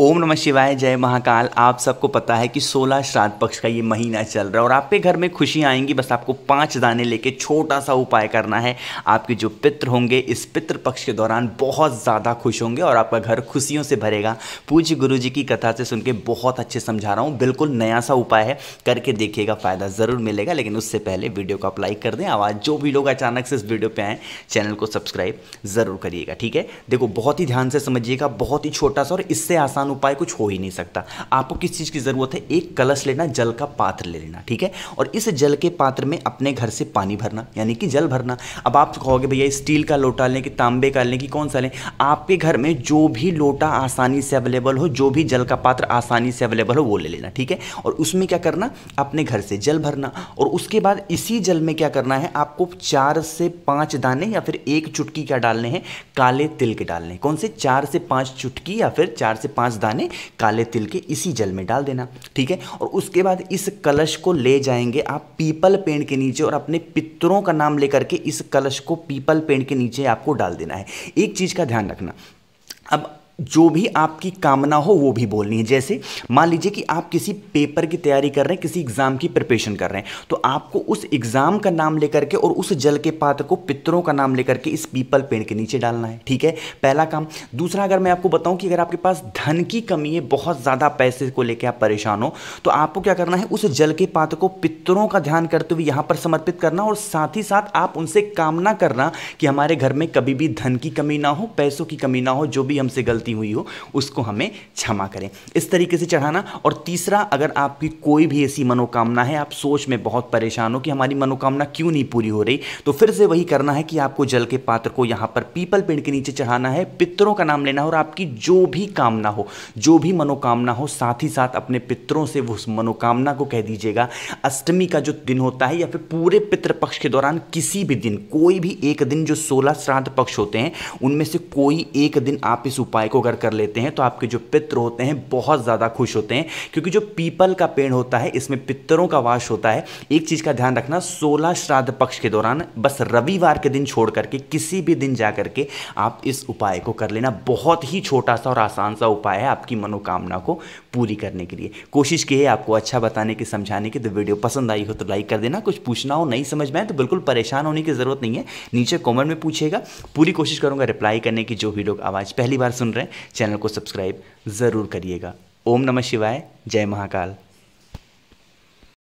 ओम नमः शिवाय जय महाकाल आप सबको पता है कि 16 श्राद्ध पक्ष का ये महीना चल रहा है और आपके घर में खुशी आएंगी बस आपको पांच दाने लेके छोटा सा उपाय करना है आपके जो पित्र होंगे इस पितृ पक्ष के दौरान बहुत ज़्यादा खुश होंगे और आपका घर खुशियों से भरेगा पूज्य गुरु जी की कथा से सुन के बहुत अच्छे समझा रहा हूँ बिल्कुल नया सा उपाय है करके देखिएगा फ़ायदा ज़रूर मिलेगा लेकिन उससे पहले वीडियो को आप लाइक कर दें आवाज़ जो भी लोग अचानक से इस वीडियो पर आएँ चैनल को सब्सक्राइब ज़रूर करिएगा ठीक है देखो बहुत ही ध्यान से समझिएगा बहुत ही छोटा सा और इससे आसान आसान उपाय कुछ हो ही नहीं सकता आपको किस चीज़ की ज़रूरत है एक कलश लेना जल का पात्र ले लेना ठीक है और इस जल के पात्र में अपने घर से पानी भरना यानी कि जल भरना अब आप कहोगे भैया स्टील का लोटा लें कि तांबे का लें कि कौन सा लें आपके घर में जो भी लोटा आसानी से अवेलेबल हो जो भी जल का पात्र आसानी से अवेलेबल हो वो ले लेना ठीक है और उसमें क्या करना अपने घर से जल भरना और उसके बाद इसी जल में क्या करना है आपको चार से पाँच दाने या फिर एक चुटकी क्या डालने हैं काले तिल के डालने कौन से चार से पाँच चुटकी या फिर चार से पाँच पांच दाने काले तिल के इसी जल में डाल देना ठीक है और उसके बाद इस कलश को ले जाएंगे आप पीपल पेड़ के नीचे और अपने पितरों का नाम लेकर के इस कलश को पीपल पेड़ के नीचे आपको डाल देना है एक चीज़ का ध्यान रखना अब जो भी आपकी कामना हो वो भी बोलनी है जैसे मान लीजिए कि आप किसी पेपर की तैयारी कर रहे हैं किसी एग्ज़ाम की प्रिपरेशन कर रहे हैं तो आपको उस एग्ज़ाम का नाम लेकर के और उस जल के पात्र को पितरों का नाम लेकर के इस पीपल पेड़ के नीचे डालना है ठीक है पहला काम दूसरा अगर मैं आपको बताऊं कि अगर आपके पास धन की कमी है बहुत ज़्यादा पैसे को लेकर आप परेशान हो तो आपको क्या करना है उस जल के पात्र को पितरों का ध्यान करते हुए यहां पर समर्पित करना और साथ ही साथ आप उनसे कामना करना कि हमारे घर में कभी भी धन की कमी ना हो पैसों की कमी ना हो जो भी हमसे गलती गलती हुई हो उसको हमें क्षमा करें इस तरीके से चढ़ाना और तीसरा अगर आपकी कोई भी ऐसी मनोकामना है आप सोच में बहुत परेशान हो कि हमारी मनोकामना क्यों नहीं पूरी हो रही तो फिर से वही करना है कि आपको जल के पात्र को यहाँ पर पीपल पेड़ के नीचे चढ़ाना है पितरों का नाम लेना और आपकी जो भी कामना हो जो भी मनोकामना हो साथ ही साथ अपने पितरों से उस मनोकामना को कह दीजिएगा अष्टमी का जो दिन होता है या फिर पूरे पितृपक्ष के दौरान किसी भी दिन कोई भी एक दिन जो सोलह श्राद्ध पक्ष होते हैं उनमें से कोई एक दिन आप इस उपाय को अगर कर लेते हैं तो आपके जो पित्र होते हैं बहुत ज़्यादा खुश होते हैं क्योंकि जो पीपल का पेड़ होता है इसमें पितरों का वास होता है एक चीज़ का ध्यान रखना सोलह श्राद्ध पक्ष के दौरान बस रविवार के दिन छोड़ करके किसी भी दिन जा करके आप इस उपाय को कर लेना बहुत ही छोटा सा और आसान सा उपाय है आपकी मनोकामना को पूरी करने के लिए कोशिश की है आपको अच्छा बताने की समझाने की तो वीडियो पसंद आई हो तो लाइक कर देना कुछ पूछना हो नहीं समझ में आए तो बिल्कुल परेशान होने की ज़रूरत नहीं है नीचे कॉमेंट में पूछेगा पूरी कोशिश करूंगा रिप्लाई करने की जो भी लोग आवाज़ पहली बार सुन रहे हैं चैनल को सब्सक्राइब ज़रूर करिएगा ओम नमः शिवाय जय महाकाल